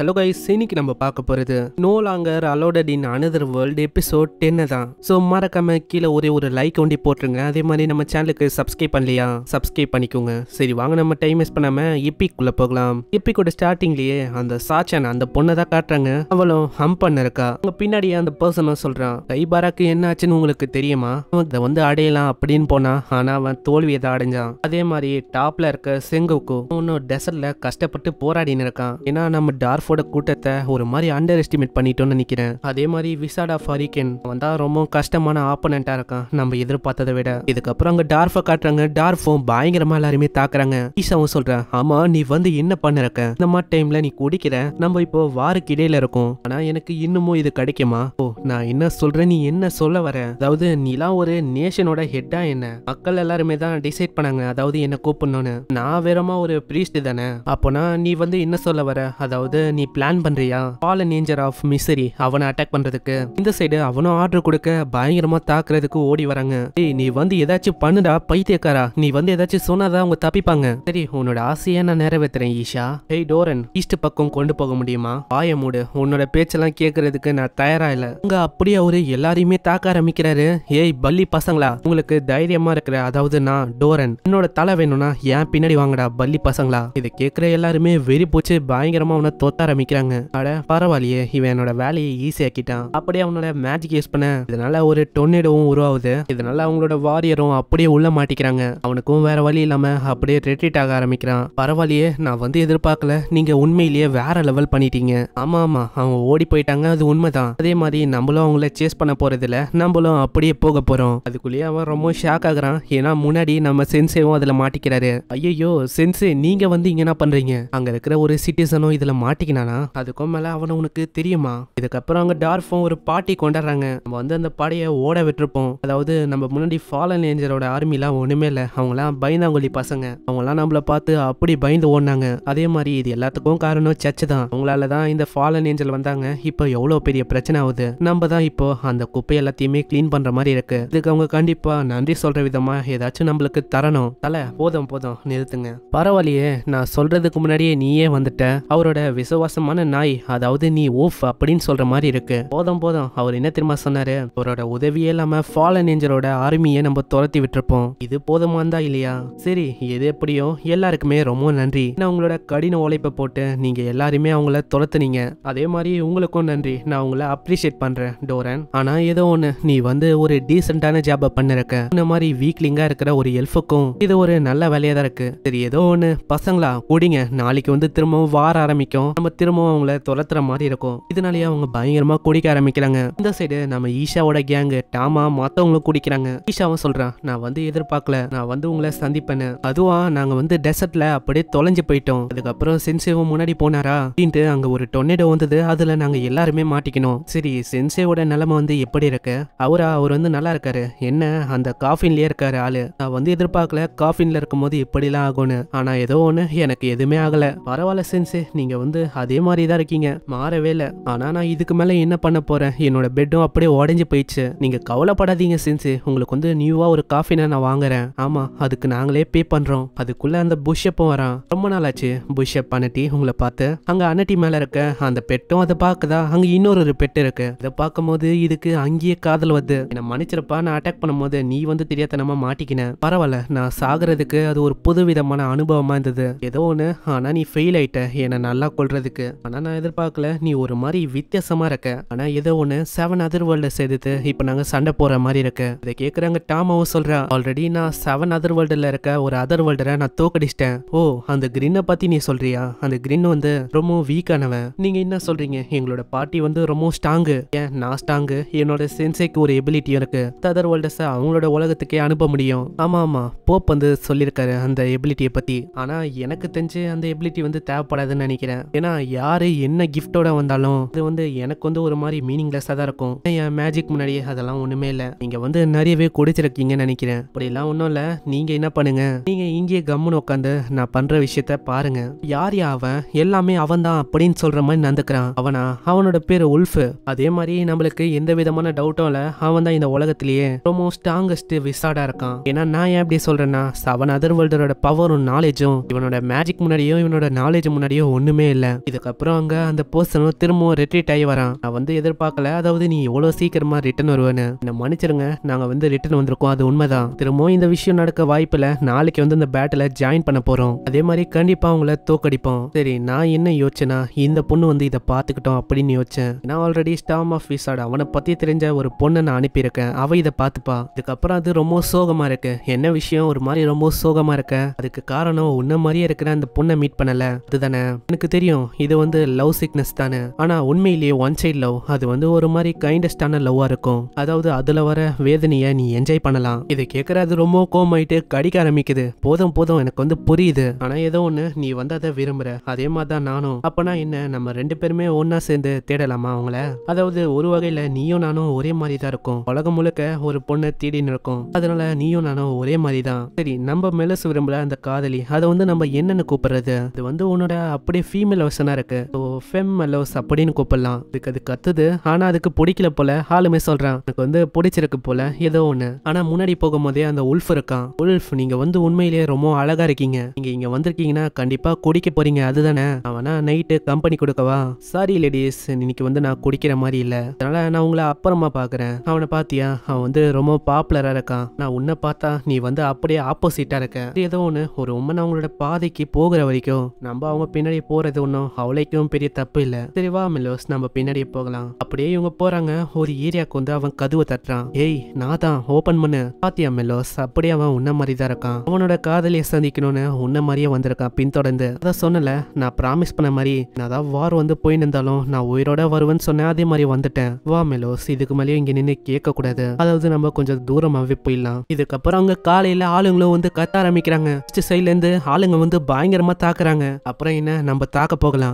hello guys இன்னைக்கு நம்ம பார்க்க போகிறது no longer allotted in another world episode டென்னு தான் ஸோ மறக்காம கீழே ஒரே ஒரு லைக் ஒண்டி போட்டுருங்க அதே மாதிரி நம்ம சேனலுக்கு சப்ஸ்கிரைப் பண்ணலையா சப்ஸ்கிரைப் பண்ணிக்கோங்க சரி வாங்க நம்ம டைம் வேஸ்ட் பண்ணாம இப்பிக்குள்ள போகலாம் இப்பிக்கோட ஸ்டார்டிங்லேயே அந்த சாச்சான் அந்த பொண்ணை தான் காட்டுறாங்க அவளும் ஹம் பண்ண இருக்கா அவங்க பின்னாடியே அந்த பர்சனும் சொல்கிறான் கைபாராக்கு என்ன ஆச்சுன்னு உங்களுக்கு தெரியுமா அவன் இதை வந்து அடையலாம் அப்படின்னு போனா ஆனால் அவன் தோல்வியை தான் அடைஞ்சான் அதே மாதிரி டாப்பில் இருக்க செங்குக்கும் இன்னும் டெசர்ட்ல கஷ்டப்பட்டு போராடினு இருக்கான் ஏன்னா நம்ம டார்ஃப் ஸ்டாஃபோட கூட்டத்தை ஒரு மாதிரி அண்டர் எஸ்டிமேட் பண்ணிட்டோம்னு நினைக்கிறேன் அதே மாதிரி விசாடா ஃபாரிகன் வந்தா ரொம்ப கஷ்டமான ஆப்போனண்டா இருக்கான் நம்ம எதிர்பார்த்ததை விட இதுக்கப்புறம் அங்க டார்ஃப காட்டுறாங்க டார்ஃபும் பயங்கரமா எல்லாருமே தாக்குறாங்க ஈஷாவும் சொல்றேன் ஆமா நீ வந்து என்ன பண்ணிருக்க இந்த மாதிரி டைம்ல நீ குடிக்கிற நம்ம இப்போ வாருக்கு இடையில இருக்கும் ஆனா எனக்கு இன்னமும் இது கிடைக்குமா ஓ நான் என்ன சொல்றேன் நீ என்ன சொல்ல வர அதாவது நீலாம் ஒரு நேஷனோட ஹெட்டா என்ன மக்கள் எல்லாருமே தான் டிசைட் பண்ணாங்க அதாவது என்ன கூப்பிடணும்னு நான் வேறமா ஒரு பிரீஸ்ட் தானே அப்போனா நீ வந்து என்ன சொல்ல வர அதாவது நீ பிளான் பண்றியா பால் நேஞ்சர் ஆஃப் மிசரி அவனை அட்டாக் பண்றதுக்கு இந்த சைடு அவனும் ஆர்டர் கொடுக்க பயங்கரமா தாக்குறதுக்கு ஓடி வராங்க ஏய் நீ வந்து ஏதாச்சும் பண்ணுடா பைத்தியக்காரா நீ வந்து ஏதாச்சும் சொன்னாதான் அவங்க தப்பிப்பாங்க சரி உன்னோட ஆசையை நான் நிறைவேற்றுறேன் ஈஷா ஏய் டோரன் ஈஸ்ட் பக்கம் கொண்டு போக முடியுமா பாய மூடு உன்னோட பேச்செல்லாம் கேட்கறதுக்கு நான் தயாரா இல்ல உங்க அப்படியே அவரு எல்லாரையுமே தாக்க ஆரம்பிக்கிறாரு ஏய் பள்ளி பசங்களா உங்களுக்கு தைரியமா இருக்கிற அதாவது நான் டோரன் என்னோட தலை வேணும்னா ஏன் பின்னாடி வாங்கடா பள்ளி பசங்களா இதை கேட்கிற எல்லாருமே வெறி போச்சு பயங்கரமா அவனை தொத்தா ஆரம்பிக்கிறாங்க அட பரவாயில்லையே இவன் என்னோட வேலையை ஈஸியாக்கிட்டான் அப்படியே அவனோட மேஜிக் யூஸ் பண்ண இதனால ஒரு டொன்னிடவும் உருவாகுது இதனால அவங்களோட வாரியரும் அப்படியே உள்ள மாட்டிக்கிறாங்க அவனுக்கும் வேற வழி இல்லாம அப்படியே ரெட்ரீட் ஆக ஆரம்பிக்கிறான் பரவாயில்லையே நான் வந்து எதிர்பார்க்கல நீங்க உண்மையிலேயே வேற லெவல் பண்ணிட்டீங்க ஆமா ஆமா அவங்க ஓடி போயிட்டாங்க அது உண்மைதான் அதே மாதிரி நம்மளும் அவங்கள சேஸ் பண்ண போறதுல நம்மளும் அப்படியே போக போறோம் அதுக்குள்ளேயே அவன் ரொம்ப ஷாக் ஆகுறான் ஏன்னா முன்னாடி நம்ம சென்சேவும் அதுல மாட்டிக்கிறாரு ஐயோ சென்சே நீங்க வந்து இங்க என்ன பண்றீங்க அங்க இருக்கிற ஒரு சிட்டிசனும் இதுல மாட்டிக்கணும் மாட்டிக்கினானா அதுக்கும் மேல அவன உனக்கு தெரியுமா இதுக்கப்புறம் அங்கே டார்ஃபும் ஒரு பாட்டி கொண்டாடுறாங்க நம்ம வந்து அந்த பாடையை ஓட விட்டுருப்போம் அதாவது நம்ம முன்னாடி ஃபாலன் ஏஞ்சரோட ஆர்மிலாம் ஒன்றுமே இல்லை அவங்களாம் பயந்தாங்கொல்லி பசங்க அவங்களாம் நம்மள பார்த்து அப்படி பயந்து ஓடினாங்க அதே மாதிரி இது எல்லாத்துக்கும் காரணம் சர்ச் தான் அவங்களால தான் இந்த ஃபாலன் ஏஞ்சல் வந்தாங்க இப்போ எவ்வளோ பெரிய பிரச்சனை ஆகுது நம்ம தான் இப்போ அந்த குப்பை எல்லாத்தையுமே கிளீன் பண்ற மாதிரி இருக்கு இதுக்கு அவங்க கண்டிப்பா நன்றி சொல்ற விதமா ஏதாச்சும் நம்மளுக்கு தரணும் தலை போதும் போதும் நிறுத்துங்க பரவாயில்லையே நான் சொல்றதுக்கு முன்னாடியே நீயே வந்துட்ட அவரோட விசுவாச விசுவாசமான நாய் அதாவது நீ ஓஃப் அப்படின்னு சொல்ற மாதிரி இருக்கு போதும் போதும் அவர் என்ன தெரியுமா சொன்னாரு அவரோட உதவியே இல்லாம ஃபாலன் ஏஞ்சலோட ஆர்மியை நம்ம துரத்தி விட்டுருப்போம் இது போதுமானதா இல்லையா சரி எது எப்படியோ எல்லாருக்குமே ரொம்ப நன்றி நான் உங்களோட கடின உழைப்பை போட்டு நீங்க எல்லாருமே அவங்கள துரத்துனீங்க அதே மாதிரி உங்களுக்கும் நன்றி நான் உங்களை அப்ரிஷியேட் பண்றேன் டோரன் ஆனா ஏதோ ஒண்ணு நீ வந்து ஒரு டீசென்டான ஜாப பண்ணிருக்க இந்த மாதிரி வீக்லிங்கா இருக்கிற ஒரு எல்ஃபுக்கும் இது ஒரு நல்ல வேலையா தான் இருக்கு சரி ஏதோ ஒண்ணு பசங்களா கூடிங்க நாளைக்கு வந்து திரும்பவும் வார ஆரம்பிக்கும் நம்ம திரும்பவும் அவங்கள துரத்துற மாதிரி இருக்கும் இதனாலேயே அவங்க பயங்கரமா குடிக்க ஆரம்பிக்கிறாங்க இந்த சைடு நம்ம ஈஷாவோட கேங்கு டாமா மத்தவங்களும் குடிக்கிறாங்க ஈஷாவும் சொல்றான் நான் வந்து எதிர்பார்க்கல நான் வந்து உங்களை சந்திப்பேன்னு அதுவா நாங்க வந்து டெசர்ட்ல அப்படியே தொலைஞ்சு போயிட்டோம் அதுக்கப்புறம் சென்சேவும் முன்னாடி போனாரா அப்படின்ட்டு அங்க ஒரு டொனேடோ வந்தது அதுல நாங்க எல்லாருமே மாட்டிக்கணும் சரி சென்சேவோட நிலைமை வந்து எப்படி இருக்கு அவரா அவர் வந்து நல்லா இருக்காரு என்ன அந்த காஃபின்லயே இருக்காரு ஆளு நான் வந்து எதிர்பார்க்கல காஃபின்ல இருக்கும்போது இப்படிலாம் ஆகும்னு ஆனா ஏதோ ஒண்ணு எனக்கு எதுவுமே ஆகல பரவாயில்ல சென்சே நீங்க வந்து அதே மாதிரி தான் இருக்கீங்க மாறவே இல்லை ஆனால் நான் இதுக்கு மேலே என்ன பண்ண போகிறேன் என்னோட பெட்டும் அப்படியே உடஞ்சி போயிடுச்சு நீங்கள் கவலைப்படாதீங்க சின்ஸு உங்களுக்கு வந்து நியூவாக ஒரு காஃபினை நான் வாங்குறேன் ஆமாம் அதுக்கு நாங்களே பே பண்ணுறோம் அதுக்குள்ளே அந்த புஷ்ஷப்பும் வரான் ரொம்ப நாள் ஆச்சு புஷ்ஷப் அனட்டி உங்களை பார்த்து அங்கே அனட்டி மேலே இருக்க அந்த பெட்டும் அதை பார்க்குதா அங்கே இன்னொரு ஒரு பெட்டு இருக்கு இதை பார்க்கும்போது இதுக்கு அங்கேயே காதல் வந்து என்னை மன்னிச்சிருப்பா நான் அட்டாக் பண்ணும்போது நீ வந்து நம்ம மாட்டிக்கினேன் பரவாயில்ல நான் சாகிறதுக்கு அது ஒரு புது விதமான அனுபவமாக இருந்தது ஏதோ ஒன்று ஆனால் நீ ஃபெயில் ஆயிட்ட என்னை நல்லா கொள்றது செய்ததுக்கு ஆனால் நான் எதிர்பார்க்கல நீ ஒரு மாதிரி வித்தியாசமா இருக்க ஆனா ஏதோ ஒண்ணு செவன் அதர் வேர்ல்ட சேர்த்து இப்போ நாங்கள் சண்டை போற மாதிரி இருக்கு இதை கேட்குறாங்க டாமாவும் சொல்றா ஆல்ரெடி நான் செவன் அதர் வேர்ல்டில் இருக்க ஒரு அதர் வேர்ல்டரை நான் தோக்கடிச்சிட்டேன் ஓ அந்த கிரீனை பற்றி நீ சொல்றியா அந்த கிரீன் வந்து ரொம்ப வீக்கானவன் நீங்கள் என்ன சொல்றீங்க எங்களோட பாட்டி வந்து ரொம்ப ஸ்ட்ராங்கு ஏன் நான் ஸ்ட்ராங்கு என்னோட சென்சைக்கு ஒரு எபிலிட்டியும் இருக்குது அதர் வேர்ல்டஸை அவங்களோட உலகத்துக்கே அனுப்ப முடியும் ஆமா ஆமா போப் வந்து சொல்லியிருக்காரு அந்த எபிலிட்டியை பற்றி ஆனால் எனக்கு தெரிஞ்சு அந்த எபிலிட்டி வந்து தேவைப்படாதுன்னு நினைக்கிறேன் ஏன்னா ஆனால் யார் என்ன கிஃப்டோட வந்தாலும் இது வந்து எனக்கு வந்து ஒரு மாதிரி மீனிங்லெஸ்ஸாக தான் இருக்கும் என் மேஜிக் முன்னாடியே அதெல்லாம் ஒன்றுமே இல்லை நீங்கள் வந்து நிறையவே கொடுத்துருக்கீங்கன்னு நினைக்கிறேன் அப்படிலாம் ஒன்றும் இல்லை நீங்கள் என்ன பண்ணுங்க நீங்கள் இங்கேயே கம்முன்னு உட்காந்து நான் பண்ணுற விஷயத்த பாருங்க யார் அவன் எல்லாமே அவன் தான் அப்படின்னு சொல்கிற மாதிரி நடந்துக்கிறான் அவனா அவனோட பேர் உல்ஃபு அதே மாதிரி நம்மளுக்கு எந்த விதமான டவுட்டும் இல்லை அவன் தான் இந்த உலகத்திலேயே ரொம்ப ஸ்ட்ராங்கஸ்ட் விசார்டாக இருக்கான் ஏன்னா நான் ஏன் எப்படி சொல்கிறேன்னா செவன் அதர் வேர்ல்டரோட பவரும் நாலேஜும் இவனோட மேஜிக் முன்னாடியும் இவனோட நாலேஜ் முன்னாடியும் ஒன்றுமே இல்லை இதுக்கப்புறம் அங்கே அந்த பர்சனும் திரும்பவும் ரிட்ரீட் ஆகி வரான் நான் வந்து எதிர்பார்க்கல அதாவது நீ எவ்வளோ சீக்கிரமா ரிட்டர்ன் வருவேன்னு நான் மன்னிச்சிருங்க நாங்கள் வந்து ரிட்டர்ன் வந்திருக்கோம் அது உண்மைதான் திரும்பவும் இந்த விஷயம் நடக்க வாய்ப்பில் நாளைக்கு வந்து இந்த பேட்டில் ஜாயின் பண்ண போகிறோம் அதே மாதிரி கண்டிப்பாக அவங்கள தோக்கடிப்போம் சரி நான் என்ன யோசனா இந்த பொண்ணு வந்து இதை பார்த்துக்கிட்டோம் அப்படின்னு யோசிச்சேன் நான் ஆல்ரெடி ஸ்டாம் ஆஃப் விசாட் அவனை பற்றி தெரிஞ்ச ஒரு பொண்ணை நான் அனுப்பியிருக்கேன் அவ இதை பார்த்துப்பா இதுக்கப்புறம் அது ரொம்ப சோகமாக இருக்கு என்ன விஷயம் ஒரு மாதிரி ரொம்ப சோகமாக இருக்க அதுக்கு காரணம் உன்ன மாதிரியே இருக்கிற அந்த பொண்ணை மீட் பண்ணலை அதுதானே எனக்கு தெரியும் இது வந்து லவ் சிக்னஸ் தானே ஆனால் உண்மையிலேயே ஒன் சைட் லவ் அது வந்து ஒரு மாதிரி கைண்டஸ்டான லவ்வாக இருக்கும் அதாவது அதில் வர வேதனையை நீ என்ஜாய் பண்ணலாம் இது அது ரொம்ப கோம் ஆயிட்டு கடிக்க ஆரம்பிக்குது போதும் போதும் எனக்கு வந்து புரியுது ஆனால் ஏதோ ஒன்று நீ வந்து அதை விரும்புகிற அதே மாதிரி தான் நானும் அப்பனா என்ன நம்ம ரெண்டு பேருமே ஒன்னா சேர்ந்து தேடலாமா அவங்கள அதாவது ஒரு வகையில் நீயும் நானும் ஒரே மாதிரி தான் இருக்கும் உலகம் முழுக்க ஒரு பொண்ணை தேடின்னு இருக்கும் அதனால நீயும் நானும் ஒரே மாதிரி தான் சரி நம்ம மெலசு விரும்புகிற அந்த காதலி அதை வந்து நம்ம என்னன்னு கூப்பிடுறது அது வந்து உன்னோட அப்படியே ஃபீமேல் வருஷன் ஓப்பனாக இருக்கு ஸோ ஃபெம் அலோஸ் அப்படின்னு கூப்பிடலாம் அதுக்கு அது கத்துது ஆனால் அதுக்கு பிடிக்கல போல ஆளுமே சொல்கிறான் எனக்கு வந்து பிடிச்சிருக்கு போல ஏதோ ஒன்று ஆனால் முன்னாடி போகும்போதே அந்த உல்ஃப் இருக்கான் உல்ஃப் நீங்கள் வந்து உண்மையிலேயே ரொம்ப அழகா இருக்கீங்க நீங்கள் இங்கே வந்திருக்கீங்கன்னா கண்டிப்பாக குடிக்க போறீங்க அதுதானே அவனா நைட்டு கம்பெனி கொடுக்கவா சாரி லேடிஸ் இன்னைக்கு வந்து நான் குடிக்கிற மாதிரி இல்லை அதனால நான் உங்களை அப்புறமா பாக்குறேன் அவனை பார்த்தியா அவன் வந்து ரொம்ப பாப்புலராக இருக்கான் நான் உன்னை பார்த்தா நீ வந்து அப்படியே ஆப்போசிட்டாக இருக்க ஏதோ ஒன்று ஒரு உமன் அவங்களோட பாதைக்கு போகிற வரைக்கும் நம்ம அவங்க பின்னாடி போகிறது ஒன்றும் அவளைக்கும் பெரிய தப்பு இல்ல சரி வா மிலோஸ் நம்ம பின்னாடியே போகலாம் அப்படியே இவங்க போறாங்க ஒரு ஏரியாவுக்கு வந்து அவன் கதுவை தட்டுறான் ஏய் நான் தான் ஓபன் பண்ணு பாத்தியா மிலோஸ் அப்படியே அவன் உன்ன மாதிரி தான் இருக்கான் அவனோட காதலிய சந்திக்கணும்னு உன்ன மாதிரியே வந்திருக்கான் பின்தொடர்ந்து அதான் சொன்னல நான் ப்ராமிஸ் பண்ண மாதிரி நான் தான் வார் வந்து போய் நின்றாலும் நான் உயிரோட வருவேன்னு சொன்னேன் அதே மாதிரி வந்துட்டேன் வா மிலோஸ் இதுக்கு மேலேயும் இங்க நின்று கேட்க கூடாது அதாவது நம்ம கொஞ்சம் தூரமாவே போயிடலாம் இதுக்கப்புறம் அவங்க காலையில ஆளுங்களும் வந்து கத்த ஆரம்பிக்கிறாங்க சைட்ல இருந்து ஆளுங்க வந்து பயங்கரமா தாக்குறாங்க அப்புறம் என்ன நம்ம தாக்க போகலாம்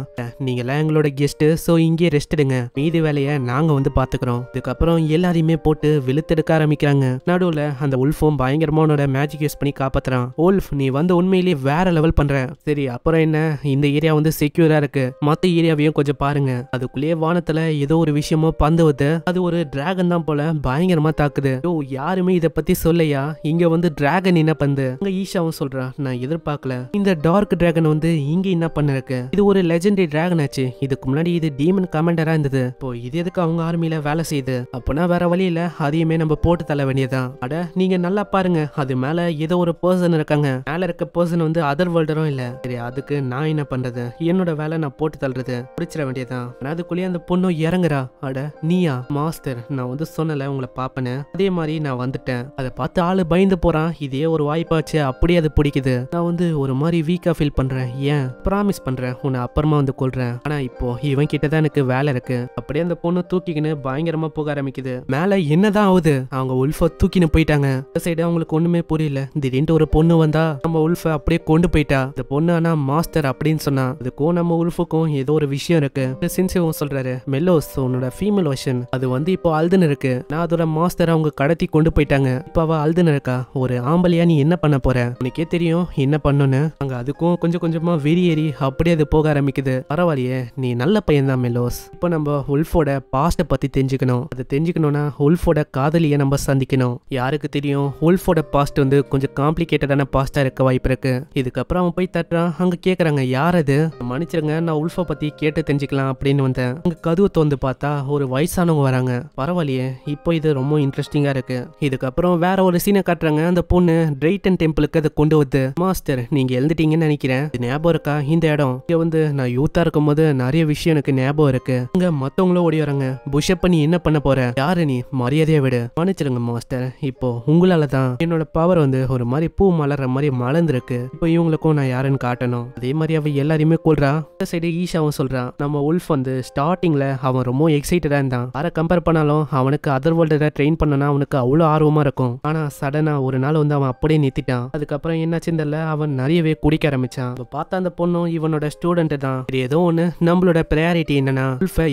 நீங்க எல்லாம் எங்களோட கெஸ்ட் ஸோ இங்கே ரெஸ்ட் எடுங்க மீதி வேலையை நாங்கள் வந்து பார்த்துக்கிறோம் இதுக்கப்புறம் எல்லாரையுமே போட்டு விழுத்தெடுக்க ஆரம்பிக்கிறாங்க நடுவில் அந்த உல்ஃபும் பயங்கரமானோட மேஜிக் யூஸ் பண்ணி காப்பாத்துறான் உல்ஃப் நீ வந்து உண்மையிலேயே வேற லெவல் பண்ற சரி அப்புறம் என்ன இந்த ஏரியா வந்து செக்யூரா இருக்கு மற்ற ஏரியாவையும் கொஞ்சம் பாருங்க அதுக்குள்ளேயே வானத்துல ஏதோ ஒரு விஷயமோ பந்து வந்து அது ஒரு டிராகன் தான் போல பயங்கரமா தாக்குது ஓ யாருமே இதை பத்தி சொல்லையா இங்க வந்து டிராகன் என்ன பந்து அங்க ஈஷாவும் சொல்றான் நான் எதிர்பார்க்கல இந்த டார்க் டிராகன் வந்து இங்க என்ன பண்ணிருக்கு இது ஒரு லெஜ லெஜெண்டரி டிராகன் ஆச்சு இதுக்கு முன்னாடி இது டீமன் கமாண்டரா இருந்தது இப்போ இது எதுக்கு அவங்க ஆர்மியில வேலை செய்யுது அப்போனா வேற வழியில அதையுமே நம்ம போட்டு தள்ள வேண்டியதான் அட நீங்க நல்லா பாருங்க அது மேல ஏதோ ஒரு பர்சன் இருக்காங்க மேல இருக்க பர்சன் வந்து அதர் வேர்ல்டரும் இல்ல சரி அதுக்கு நான் என்ன பண்றது என்னோட வேலை நான் போட்டு தள்ளுறது புரிச்சிட வேண்டியதான் அதுக்குள்ளேயே அந்த பொண்ணும் இறங்குறா அட நீயா மாஸ்டர் நான் வந்து சொன்னல உங்களை பாப்பேன்னு அதே மாதிரி நான் வந்துட்டேன் அதை பார்த்து ஆளு பயந்து போறான் இதே ஒரு வாய்ப்பாச்சு அப்படியே அது பிடிக்குது நான் வந்து ஒரு மாதிரி வீக்கா ஃபீல் பண்றேன் ஏன் ப்ராமிஸ் பண்றேன் உன்னை அப்புறமா வேகமாக வந்து கொள்றேன் ஆனால் இப்போ இவன் கிட்ட தான் எனக்கு வேலை இருக்கு அப்படியே அந்த பொண்ணு தூக்கிக்கின்னு பயங்கரமா போக ஆரம்பிக்குது மேலே என்னதான் ஆகுது அவங்க உல்ஃபை தூக்கின்னு போயிட்டாங்க இந்த சைடு அவங்களுக்கு ஒண்ணுமே புரியல திடீர்னு ஒரு பொண்ணு வந்தா நம்ம உல்ஃபை அப்படியே கொண்டு போயிட்டா இந்த பொண்ணு ஆனா மாஸ்டர் அப்படின்னு சொன்னா அதுக்கும் நம்ம உல்ஃபுக்கும் ஏதோ ஒரு விஷயம் இருக்கு சின்சிவம் சொல்றாரு மெல்லோஸ் உன்னோட ஃபீமேல் வர்ஷன் அது வந்து இப்போ அல்துன்னு இருக்கு நான் அதோட மாஸ்டர் அவங்க கடத்தி கொண்டு போயிட்டாங்க இப்போ அவ அல்துன்னு இருக்கா ஒரு ஆம்பளையா நீ என்ன பண்ண போற உனக்கே தெரியும் என்ன பண்ணுன்னு அங்க அதுக்கும் கொஞ்சம் கொஞ்சமா வெறியேறி அப்படியே அது போக ஆரம்பிக்கும் ஆரம்பிக்குது பரவாயில்லையே நீ நல்ல பையன் தான் மெலோஸ் இப்போ நம்ம உல்ஃபோட பாஸ்ட பத்தி தெரிஞ்சுக்கணும் அதை தெரிஞ்சுக்கணும்னா உல்ஃபோட காதலியை நம்ம சந்திக்கணும் யாருக்கு தெரியும் உல்ஃபோட பாஸ்ட் வந்து கொஞ்சம் காம்ப்ளிகேட்டடான பாஸ்டா இருக்க வாய்ப்பு இருக்கு இதுக்கப்புறம் அவன் போய் தட்டுறான் அங்க கேக்குறாங்க யார் அது மன்னிச்சிருங்க நான் உல்ஃபை பத்தி கேட்டு தெரிஞ்சுக்கலாம் அப்படின்னு வந்தேன் அங்க கதவு தோந்து பார்த்தா ஒரு வயசானவங்க வராங்க பரவாயில்லையே இப்போ இது ரொம்ப இன்ட்ரெஸ்டிங்கா இருக்கு இதுக்கப்புறம் வேற ஒரு சீனை காட்டுறாங்க அந்த பொண்ணு டிரைட்டன் டெம்பிளுக்கு அதை கொண்டு வந்து மாஸ்டர் நீங்க எழுந்துட்டீங்கன்னு நினைக்கிறேன் ஞாபகம் இருக்கா இந்த இடம் இங்க வந்து நான் யூத்தாக இருக்கும் போது நிறைய விஷயம் எனக்கு ஞாபகம் இருக்கு அங்க மற்றவங்களும் ஓடி வராங்க புஷப் பண்ணி என்ன பண்ண போற யாரு நீ மரியாதையா விடு மன்னிச்சிருங்க மாஸ்டர் இப்போ உங்களால தான் என்னோட பவர் வந்து ஒரு மாதிரி பூ மலர்ற மாதிரி மலர்ந்துருக்கு இப்போ இவங்களுக்கும் நான் யாருன்னு காட்டணும் அதே மாதிரி அவ எல்லாரையுமே கொள்றா இந்த சைடு ஈஷாவும் சொல்றான் நம்ம உல்ஃப் வந்து ஸ்டார்டிங்ல அவன் ரொம்ப எக்ஸைட்டடா இருந்தான் யாரை கம்பேர் பண்ணாலும் அவனுக்கு அதர் வேர்ல்ட ட்ரெயின் பண்ணனா அவனுக்கு அவ்வளோ ஆர்வமா இருக்கும் ஆனா சடனா ஒரு நாள் வந்து அவன் அப்படியே நிறுத்திட்டான் அதுக்கப்புறம் என்னாச்சுன்னு தெரியல அவன் நிறையவே குடிக்க ஆரம்பிச்சான் பார்த்தா அந்த பொண்ணும் இவனோட ஸ்டூடெண்ட் தான் தான் இது ஏதோ ஒன்று நம்மளோட ப்ரையாரிட்டி என்னன்னா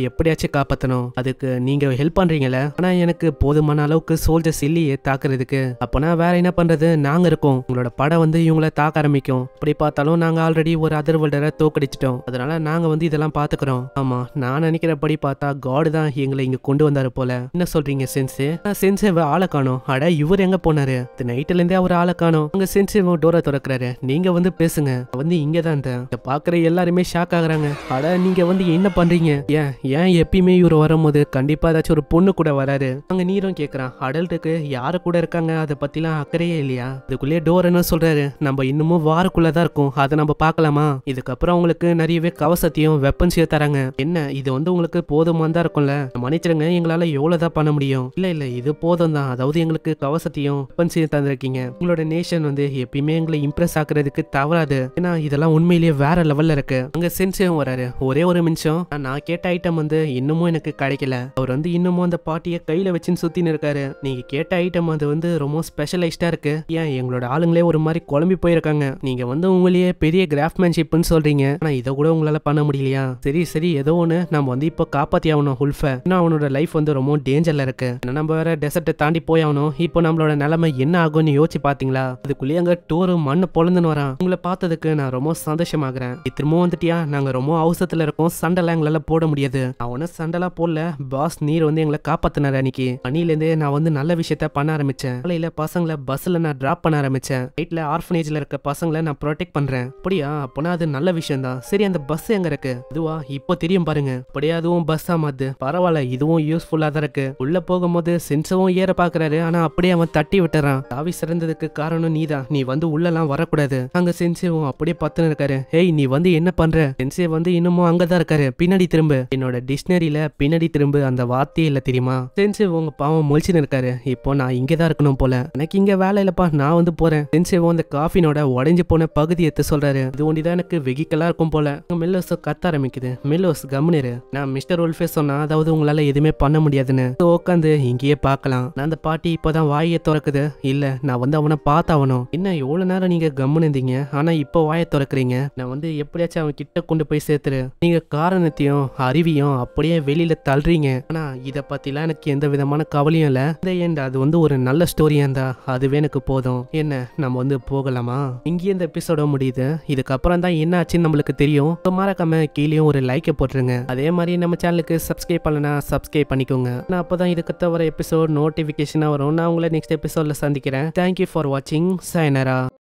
எப்படியாச்சும் காப்பாற்றணும் அதுக்கு நீங்க ஹெல்ப் பண்ணுறீங்களே ஆனா எனக்கு போதுமான அளவுக்கு சோல்ஜர்ஸ் இல்லையே தாக்குறதுக்கு அப்பனா வேற என்ன பண்றது நாங்க இருக்கோம் உங்களோட படம் வந்து இவங்கள தாக்க ஆரம்பிக்கும் அப்படி பார்த்தாலும் நாங்க ஆல்ரெடி ஒரு அதர் வேர்ல்டரை தோக்கடிச்சிட்டோம் அதனால நாங்க வந்து இதெல்லாம் பார்த்துக்கிறோம் ஆமா நான் நினைக்கிறபடி பார்த்தா காடு தான் எங்களை இங்க கொண்டு வந்தாரு போல என்ன சொல்றீங்க சென்ஸு சென்ஸ் ஆளை காணும் அட இவர் எங்க போனாரு இது நைட்ல இருந்தே அவர் ஆளை காணும் உங்க சென்ஸ் டோரை திறக்கிறாரு நீங்க வந்து பேசுங்க வந்து இங்க தான் இந்த பாக்குற எல்லாருமே ஷாக் ஷாக் ஆகுறாங்க அட நீங்க வந்து என்ன பண்றீங்க ஏன் ஏன் எப்பயுமே இவர் வரும்போது கண்டிப்பா ஏதாச்சும் ஒரு பொண்ணு கூட வராரு அங்க நீரும் கேக்குறான் அடல்ட்டுக்கு யாரு கூட இருக்காங்க அதை பத்திலாம் அக்கறையே இல்லையா இதுக்குள்ளேயே டோர் என்ன சொல்றாரு நம்ம இன்னமும் வாரக்குள்ளதான் இருக்கும் அதை நம்ம பார்க்கலாமா இதுக்கப்புறம் அவங்களுக்கு நிறையவே கவசத்தையும் வெப்பன்ஸையும் தராங்க என்ன இது வந்து உங்களுக்கு போதுமான தான் இருக்கும்ல மன்னிச்சிருங்க எங்களால எவ்வளவுதான் பண்ண முடியும் இல்ல இல்ல இது போதும் தான் அதாவது எங்களுக்கு கவசத்தையும் வெப்பன்ஸையும் தந்திருக்கீங்க உங்களோட நேஷன் வந்து எப்பயுமே எங்களை இம்ப்ரெஸ் ஆக்குறதுக்கு தவறாது ஏன்னா இதெல்லாம் உண்மையிலேயே வேற லெவல்ல இருக்கு அங்க சென்சியும் வராரு ஒரே ஒரு நிமிஷம் நான் கேட்ட ஐட்டம் வந்து இன்னமும் எனக்கு கிடைக்கல அவர் வந்து இன்னமும் அந்த பாட்டியை கையில வச்சுன்னு சுத்தின்னு இருக்காரு நீங்க கேட்ட ஐட்டம் அது வந்து ரொம்ப ஸ்பெஷலைஸ்டா இருக்கு ஏன் எங்களோட ஆளுங்களே ஒரு மாதிரி குழம்பி போயிருக்காங்க நீங்க வந்து உங்களையே பெரிய கிராஃப்ட்மேன்ஷிப்னு சொல்றீங்க ஆனா இதை கூட உங்களால பண்ண முடியலையா சரி சரி ஏதோ ஒன்று நம்ம வந்து இப்போ காப்பாத்தி ஆகணும் ஹுல்ஃபை ஏன்னா அவனோட லைஃப் வந்து ரொம்ப டேஞ்சர்ல இருக்கு நம்ம வேற டெசர்ட்டை தாண்டி போய் ஆகணும் இப்போ நம்மளோட நிலைமை என்ன ஆகும்னு யோசிச்சு பாத்தீங்களா அதுக்குள்ளேயே அங்க டூரு மண்ணு பொழுதுன்னு வரான் உங்களை பார்த்ததுக்கு நான் ரொம்ப சந்தோஷமாகறேன் திரும்பவும் வந்துட்டியா நாங்கள் ரொம்ப அவசரத்தில் இருக்கோம் சண்டைலாம் எங்களால் போட முடியாது நான் ஒன்றும் சண்டைலாம் போடல பாஸ் நீர் வந்து எங்களை காப்பாத்தினார் அன்னைக்கு அணிலேருந்து நான் வந்து நல்ல விஷயத்த பண்ண ஆரம்பித்தேன் காலையில் பசங்களை பஸ்ஸில் நான் ட்ராப் பண்ண ஆரம்பித்தேன் வீட்டில் ஆர்ஃபனேஜில் இருக்க பசங்களை நான் ப்ரொடெக்ட் பண்ணுறேன் அப்படியா அப்போனா அது நல்ல விஷயம் தான் சரி அந்த பஸ் எங்கே இருக்கு அதுவா இப்போ தெரியும் பாருங்க அப்படியே அதுவும் பஸ்ஸாக மாத்து பரவாயில்ல இதுவும் யூஸ்ஃபுல்லாக தான் இருக்கு உள்ளே போகும்போது சென்சவும் ஏற பார்க்குறாரு ஆனால் அப்படியே அவன் தட்டி விட்டுறான் தாவி சிறந்ததுக்கு காரணம் நீ தான் நீ வந்து உள்ளலாம் வரக்கூடாது அங்கே சென்சவும் அப்படியே பார்த்துன்னு இருக்காரு ஹேய் நீ வந்து என்ன பண்ற சென்சே வந்து இன்னமும் அங்கதான் இருக்காரு பின்னாடி திரும்ப என்னோட டிக்ஷனரியில பின்னாடி திரும்ப அந்த வார்த்தையே இல்ல தெரியுமா சென்சே உங்க பாவம் முழிச்சுன்னு இருக்காரு இப்போ நான் இங்கதான் இருக்கணும் போல எனக்கு இங்க வேலை இல்லப்பா நான் வந்து போறேன் சென்சேவும் அந்த காஃபினோட உடஞ்சு போன பகுதி எத்த சொல்றாரு இது ஒண்டிதான் எனக்கு வெகிக்கலா இருக்கும் போல மில்லோஸ் கத்த ஆரம்பிக்குது மில்லோஸ் கம்னிரு நான் மிஸ்டர் உல்ஃபே சொன்னா அதாவது உங்களால எதுவுமே பண்ண முடியாதுன்னு உட்காந்து இங்கேயே பார்க்கலாம் நான் அந்த பாட்டி இப்போதான் வாயை திறக்குது இல்ல நான் வந்து அவனை பார்த்தாவணும் என்ன எவ்வளவு நேரம் நீங்க கம்முன்னு இருந்தீங்க ஆனா இப்போ வாயை திறக்குறீங்க நான் வந்து எப்படியாச்சும் அவன் கிட்ட கொண்டு போய் சேர்த்துரு நீங்கள் காரணத்தையும் அறிவியும் அப்படியே வெளியில் தள்ளுறீங்க ஆனால் இதை பற்றிலாம் எனக்கு எந்த விதமான கவலையும் இல்லை இந்த அது வந்து ஒரு நல்ல ஸ்டோரியாக இருந்தா அதுவே எனக்கு போதும் என்ன நம்ம வந்து போகலாமா இங்கேயே இந்த எபிசோட முடியுது இதுக்கப்புறம் தான் என்ன ஆச்சுன்னு நம்மளுக்கு தெரியும் மறக்காம கீழே ஒரு லைக்கை போட்டுருங்க அதே மாதிரி நம்ம சேனலுக்கு சப்ஸ்கிரைப் பண்ணலனா சப்ஸ்கிரைப் பண்ணிக்கோங்க நான் அப்போ தான் இதுக்கு தவிர எபிசோட் நோட்டிஃபிகேஷனாக வரும் நான் உங்களை நெக்ஸ்ட் எபிசோடில் சந்திக்கிறேன் தேங்க்யூ ஃபார் வாட்சிங் சைனரா